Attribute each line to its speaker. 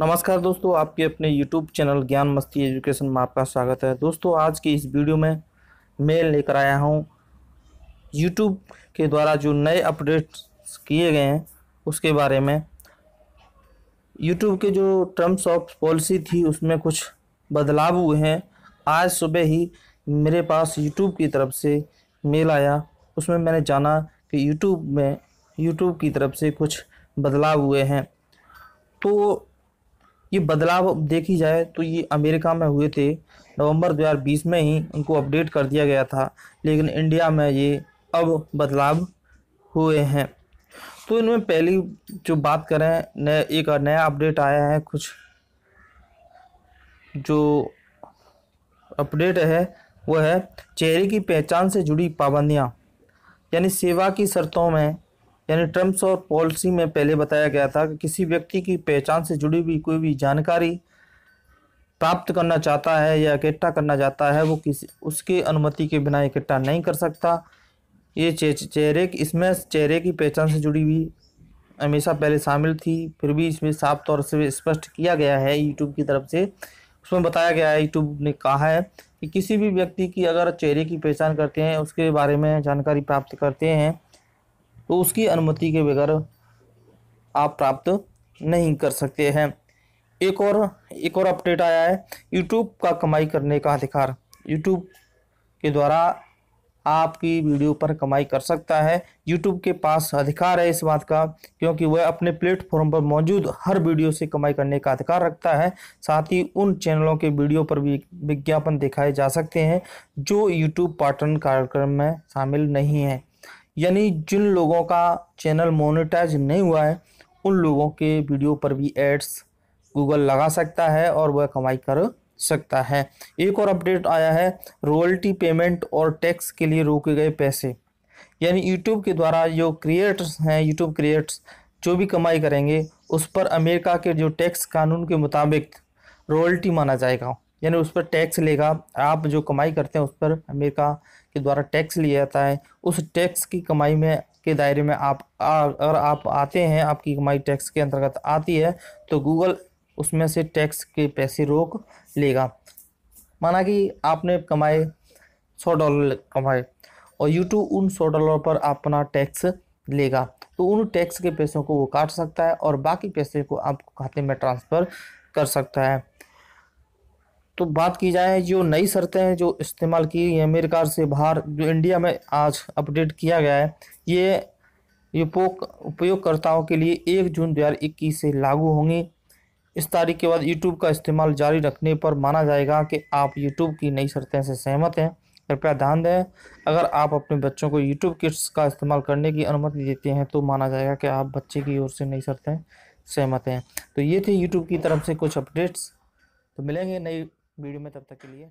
Speaker 1: नमस्कार दोस्तों आपके अपने YouTube चैनल ज्ञान मस्ती एजुकेशन में आपका स्वागत है दोस्तों आज की इस वीडियो में मेल लेकर आया हूँ YouTube के द्वारा जो नए अपडेट्स किए गए हैं उसके बारे में YouTube के जो टर्म्स ऑफ पॉलिसी थी उसमें कुछ बदलाव हुए हैं आज सुबह ही मेरे पास YouTube की तरफ से मेल आया उसमें मैंने जाना कि YouTube में YouTube की तरफ से कुछ बदलाव हुए हैं तो ये बदलाव देखी जाए तो ये अमेरिका में हुए थे नवंबर 2020 में ही उनको अपडेट कर दिया गया था लेकिन इंडिया में ये अब बदलाव हुए हैं तो इनमें पहली जो बात करें नया एक नया अपडेट आया है कुछ जो अपडेट है वह है चेहरे की पहचान से जुड़ी पाबंदियाँ यानी सेवा की शर्तों में यानी टर्म्स और पॉलिसी में पहले बताया गया था कि किसी व्यक्ति की पहचान से जुड़ी हुई कोई भी जानकारी प्राप्त करना चाहता है या इकट्ठा करना चाहता है वो किसी उसकी अनुमति के बिना इकट्ठा नहीं कर सकता ये चे, चेहरे इसमें चेहरे की पहचान से जुड़ी हुई हमेशा पहले शामिल थी फिर भी इसमें साफ तौर से स्पष्ट किया गया है यूट्यूब की तरफ से उसमें बताया गया है यूट्यूब ने कहा है कि किसी भी व्यक्ति की अगर चेहरे की पहचान करते हैं उसके बारे में जानकारी प्राप्त करते हैं तो उसकी अनुमति के बगैर आप प्राप्त नहीं कर सकते हैं एक और एक और अपडेट आया है यूट्यूब का कमाई करने का अधिकार यूट्यूब के द्वारा आपकी वीडियो पर कमाई कर सकता है यूट्यूब के पास अधिकार है इस बात का क्योंकि वह अपने प्लेटफॉर्म पर मौजूद हर वीडियो से कमाई करने का अधिकार रखता है साथ ही उन चैनलों के वीडियो पर भी विज्ञापन दिखाए जा सकते हैं जो यूट्यूब पार्टनर कार्यक्रम में शामिल नहीं हैं यानी जिन लोगों का चैनल मोनेटाइज नहीं हुआ है उन लोगों के वीडियो पर भी एड्स गूगल लगा सकता है और वह कमाई कर सकता है एक और अपडेट आया है रॉयल्टी पेमेंट और टैक्स के लिए रोके गए पैसे यानी यूट्यूब के द्वारा जो क्रिएटर्स हैं यूट्यूब क्रिएटर्स जो भी कमाई करेंगे उस पर अमेरिका के जो टैक्स कानून के मुताबिक रॉयल्टी माना जाएगा यानी उस पर टैक्स लेगा आप जो कमाई करते हैं उस पर अमेरिका के द्वारा टैक्स लिया जाता है उस टैक्स की कमाई में के दायरे में आप अगर आप आते हैं आपकी कमाई टैक्स के अंतर्गत आती है तो गूगल उसमें से टैक्स के पैसे रोक लेगा माना कि आपने कमाए सौ डॉलर कमाए और यूट्यूब उन सौ डॉलर पर अपना टैक्स लेगा तो उन टैक्स के पैसों को वो काट सकता है और बाकी पैसे को आपको खाते में ट्रांसफ़र कर सकता है तो बात की जाए जो नई शर्तें जो इस्तेमाल की गई हैं अमेरिका से बाहर जो इंडिया में आज अपडेट किया गया है ये यूपोक उपयोगकर्ताओं के लिए एक जून दो से लागू होंगी इस तारीख के बाद यूट्यूब का इस्तेमाल जारी रखने पर माना जाएगा कि आप यूट्यूब की नई शर्तें से सहमत हैं कृपया ध्यान दें अगर आप अपने बच्चों को यूट्यूब किट्स का इस्तेमाल करने की अनुमति देते हैं तो माना जाएगा कि आप बच्चे की ओर से नई शर्तें सहमत हैं तो ये थे यूट्यूब की तरफ से कुछ अपडेट्स तो मिलेंगे नई वीडियो में तब तक के लिए